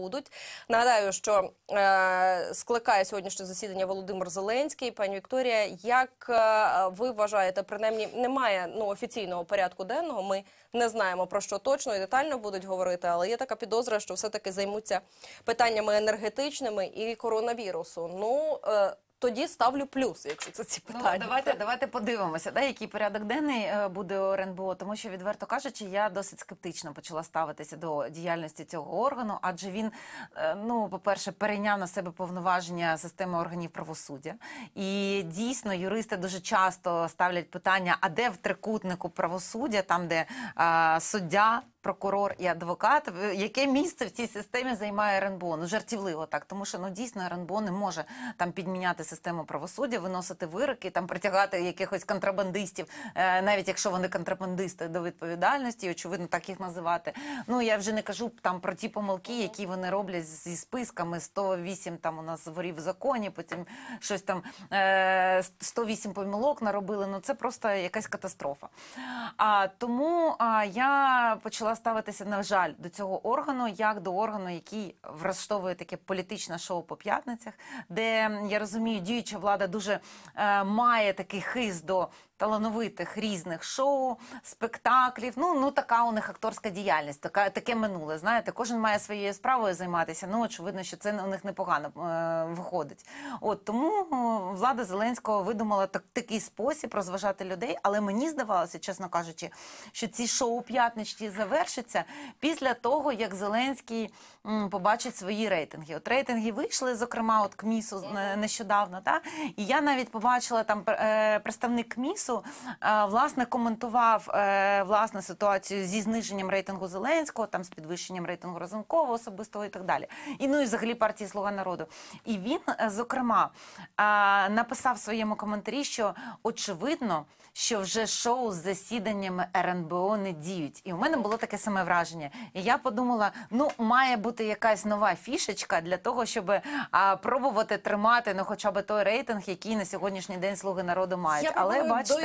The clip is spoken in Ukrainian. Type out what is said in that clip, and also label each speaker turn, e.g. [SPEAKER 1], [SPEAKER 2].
[SPEAKER 1] будуть. Нагадаю, що е, скликає сьогоднішнє засідання Володимир Зеленський. Пані Вікторія, як е, ви вважаєте, принаймні немає ну офіційного порядку денного. Ми не знаємо про що точно і детально будуть говорити, але є така підозра, що все таки займуться питаннями енергетичними і коронавірусу. Ну е, тоді ставлю плюс, якщо це ці ну, питання. Ну, давайте давайте подивимося, да, який порядок денний е, буде у РНБО, тому
[SPEAKER 2] що відверто кажучи, я досить скептично почала ставитися до діяльності цього органу, адже він, е, ну по-перше, перейняв на себе повноваження системи органів правосуддя. І дійсно юристи дуже часто ставлять питання: а де в трикутнику правосуддя, там де а, суддя прокурор і адвокат, яке місце в цій системі займає РНБО? Ну жартівливо так, тому що ну дійсно РНБО не може там підміняти систему правосуддя, виносити вироки, там притягати якихось контрабандистів, е, навіть якщо вони контрабандисти до відповідальності, очевидно, так їх називати. Ну я вже не кажу там про ті помилки, які вони роблять зі списками 108 Там у нас зворів в законі, потім щось там 108 е, помилок наробили. Ну це просто якась катастрофа. А тому я почала почала ставитися на жаль до цього органу, як до органу, який влаштовує таке політичне шоу по п'ятницях, де я розумію, діюча влада дуже е, має такий хист до талановитих різних шоу, спектаклів. Ну ну така у них акторська діяльність, така таке минуле. Знаєте, кожен має своєю справою займатися. Ну очевидно, що це у них непогано е, виходить. От тому е, влада Зеленського видумала так, такий спосіб розважати людей. Але мені здавалося, чесно кажучи, що ці шоу п'ятничні завершаться після того, як Зеленський м, побачить свої рейтинги. От рейтинги вийшли, зокрема, от КМІСу е, нещодавно. Та і я навіть побачила там е, представник КМІСу, часу е, власне коментував е, власне ситуацію зі зниженням рейтингу Зеленського, там з підвищенням рейтингу Розумкова особистого і так далі. І ну і взагалі партії Слуга народу. І він е, зокрема написав в своєму коментарі, що очевидно, що вже шоу з засіданнями РНБО не діють. І у мене було таке саме враження. І я подумала: ну має бути якась нова фішечка для того, щоб пробувати тримати ну, хоча б той рейтинг, який на сьогоднішній день слуги народу мають, я але бачите.